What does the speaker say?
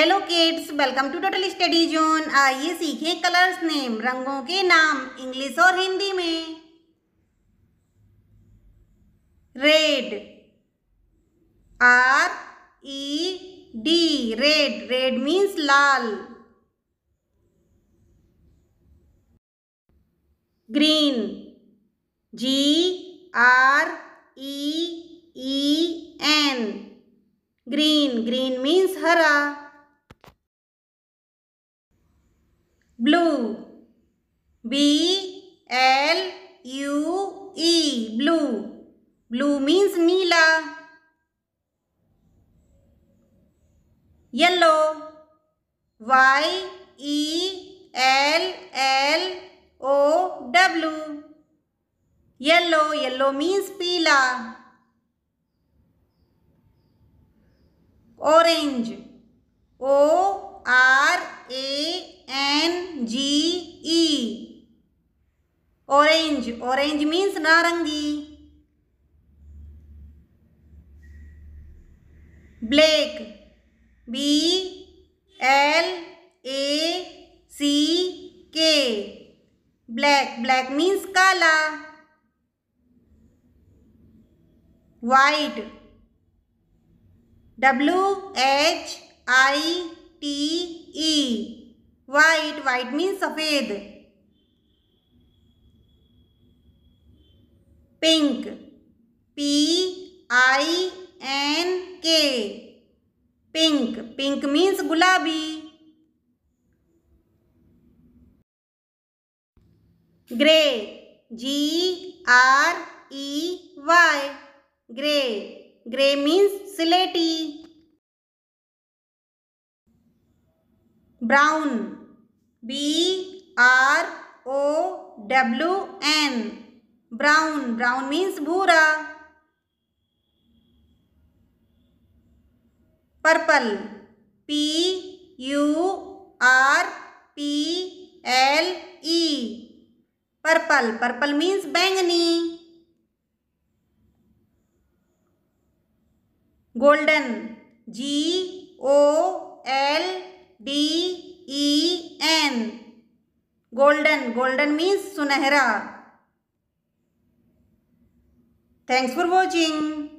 Hello kids welcome to total study zone आइए सीखें colours name रंगों के नाम इंग्लिश और हिंदी में red R E D red red means लाल green G R E E N green green means हरा blue B L U E blue blue means mila. yellow Y E L L O W yellow yellow means pila orange O R A N G E orange orange means नारंगी black B L A C K black black means काला white W H I T E white white mean सफेद pink P I N K pink pink means गुलाबी grey G R E Y grey grey means सिलेटी brown B R O W N brown brown means भूरा purple P U R P L E purple purple means बैंगनी golden G O L D E N golden golden means सुनहरा thanks for watching